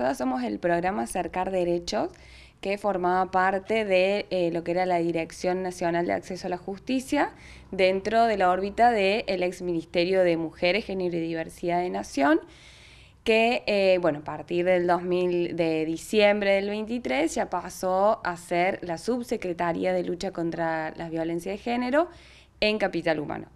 Todas somos el programa Acercar Derechos, que formaba parte de eh, lo que era la Dirección Nacional de Acceso a la Justicia, dentro de la órbita del ex Ministerio de Mujeres, Género y Diversidad de Nación que eh, bueno, a partir del 2000, de diciembre del 23 ya pasó a ser la subsecretaría de lucha contra la violencia de género en Capital Humano.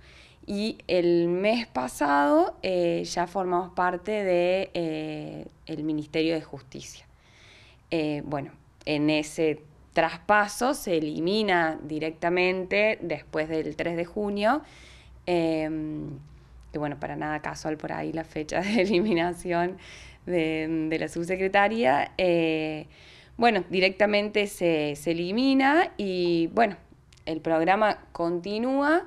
Y el mes pasado eh, ya formamos parte del de, eh, el Ministerio de Justicia. Eh, bueno, en ese traspaso se elimina directamente después del 3 de junio. Em, que bueno, para nada casual por ahí la fecha de eliminación de, la subsecretaría. bueno, directamente se elimina y bueno, el programa continúa.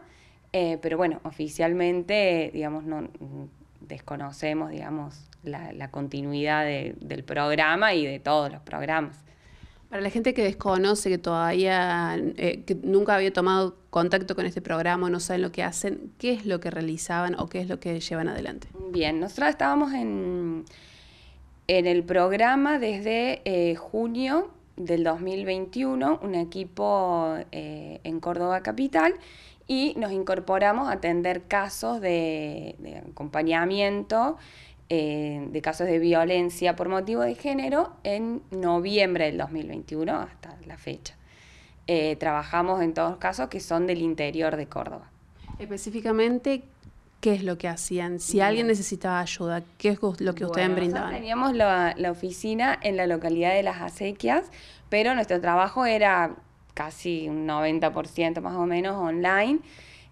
Eh, pero bueno, oficialmente, digamos, no mm, desconocemos, digamos, la, continuidad del programa y de todos los programas. Para la gente que desconoce, que todavía, eh, que nunca había tomado contacto con este programa, no saben lo que hacen, ¿qué es lo que realizaban o qué es lo que llevan adelante? Bien, nosotros estábamos en, en el programa desde eh, junio del 2021, un equipo en Córdoba Capital, y nos incorporamos a atender casos de, acompañamiento, eh, de casos de violencia por motivo de género en noviembre del 2021 hasta la fecha. Eh, trabajamos en todos los casos que son del interior de Córdoba. Específicamente, ¿qué es lo que hacían? Si alguien necesitaba ayuda, ¿qué es lo que ustedes brindaban? Teníamos la, la oficina en la localidad de Las Acequias, pero nuestro trabajo era casi un 90% más o menos online.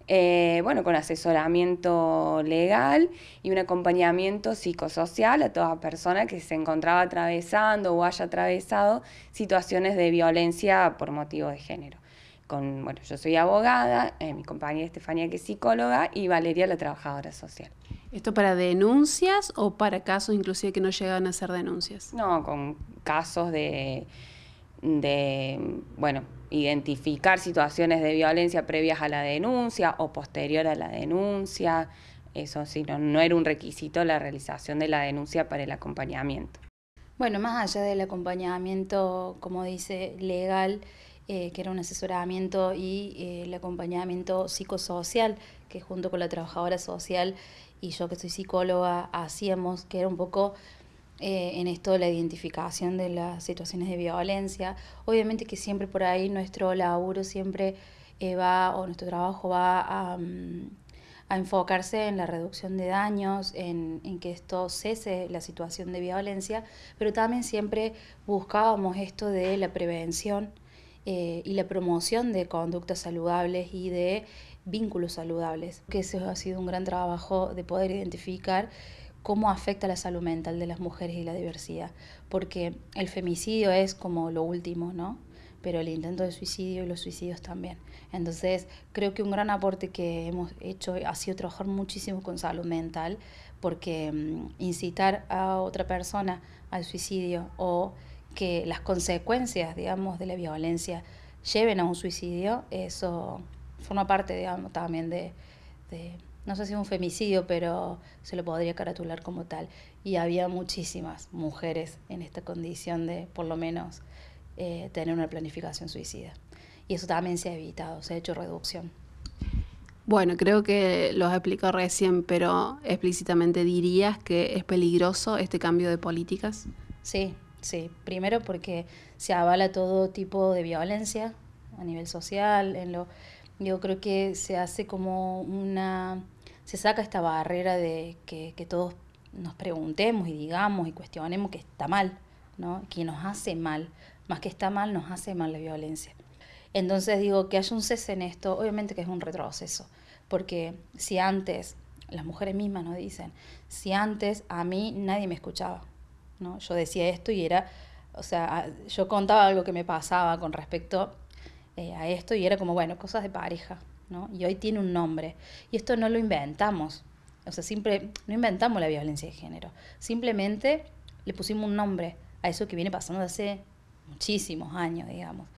Eh, bueno, con asesoramiento legal y un acompañamiento psicosocial a toda persona que se encontraba atravesando o haya atravesado situaciones de violencia por motivo de género. Con, bueno, yo soy abogada, eh, mi compañera Estefanía que es psicóloga y Valeria la trabajadora social. ¿Esto para denuncias o para casos inclusive que no llegan a ser denuncias? No, con casos de de, bueno, identificar situaciones de violencia previas a la denuncia o posterior a la denuncia. Eso sí, no, era un requisito la realización de la denuncia para el acompañamiento. Bueno, más allá del acompañamiento, como dice, legal, eh, que era un asesoramiento y eh, el acompañamiento psicosocial, que junto con la trabajadora social y yo que soy psicóloga hacíamos, que era un poco eh, en esto la identificación de las situaciones de violencia. Obviamente que siempre por ahí nuestro laburo siempre eh, va, o nuestro trabajo va mm, a, enfocarse en la reducción de daños, en, que esto cese la situación de violencia, pero también siempre buscábamos esto de la prevención. Eh, y la promoción de conductas saludables y de vínculos saludables, que eso ha sido un gran trabajo de poder identificar cómo afecta la salud mental de las mujeres y la diversidad, porque el femicidio es como lo último, ¿no? Pero el intento de suicidio y los suicidios también. Entonces, creo que un gran aporte que hemos hecho ha sido trabajar muchísimo con salud mental, porque mm, incitar a otra persona al suicidio o que las consecuencias, digamos, de la violencia lleven a un suicidio, eso forma parte, digamos, también de no sé si es un femicidio, pero se lo podría caratular como tal. Y había muchísimas mujeres en esta condición de, por lo menos, eh, tener una planificación suicida. Y eso también se ha evitado, se ha hecho reducción. Bueno, creo que los explicado recién, pero explícitamente dirías que es peligroso este cambio de políticas. Sí, sí. Primero porque se avala todo tipo de violencia a nivel social, en lo yo creo que se hace como una se saca esta barrera de que, todos nos preguntemos y digamos y cuestionemos que está mal, ¿no? que nos hace mal, más que está mal, nos hace mal la violencia. Entonces digo que haya un cese en esto, obviamente que es un retroceso, porque si antes, las mujeres mismas nos dicen, si antes a mí nadie me escuchaba, ¿no? yo decía esto y era, o sea, yo contaba algo que me pasaba con respecto eh, a esto y era como, bueno, cosas de pareja, ¿no? Y hoy tiene un nombre. Y esto no lo inventamos. O sea, siempre, no inventamos la violencia de género. Simplemente le pusimos un nombre a eso que viene pasando hace muchísimos años, digamos.